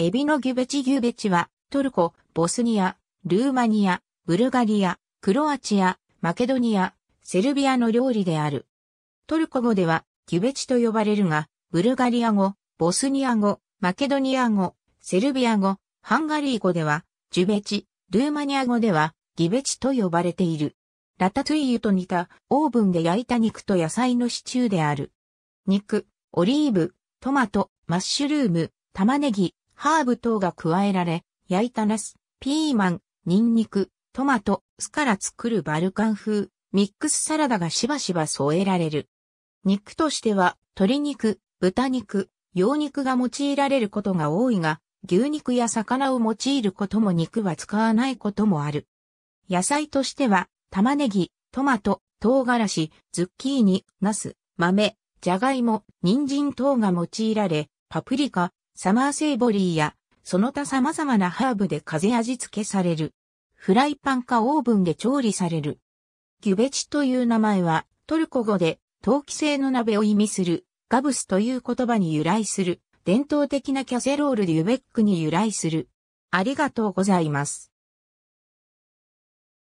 エビのギュベチギュベチは、トルコ、ボスニア、ルーマニア、ブルガリア、クロアチア、マケドニア、セルビアの料理である。トルコ語では、ギュベチと呼ばれるが、ブルガリア語、ボスニア語、マケドニア語、セルビア語、ハンガリー語では、ジュベチ、ルーマニア語では、ギベチと呼ばれている。ラタトゥイユと似たオーブンで焼いた肉と野菜のシチューである。肉、オリーブ、トマト、マッシュルーム、玉ねぎ、ハーブ等が加えられ、焼いたナス、ピーマン、ニンニク、トマト、酢から作るバルカン風、ミックスサラダがしばしば添えられる。肉としては、鶏肉、豚肉、羊肉が用いられることが多いが、牛肉や魚を用いることも肉は使わないこともある。野菜としては、玉ねぎ、トマト、唐辛子、ズッキーニ、ナス、豆、じゃがいも、人参等が用いられ、パプリカ、サマーセイボリーや、その他様々なハーブで風味付けされる。フライパンかオーブンで調理される。ギュベチという名前は、トルコ語で、陶器製の鍋を意味する、ガブスという言葉に由来する、伝統的なキャセロールでユベックに由来する。ありがとうございます。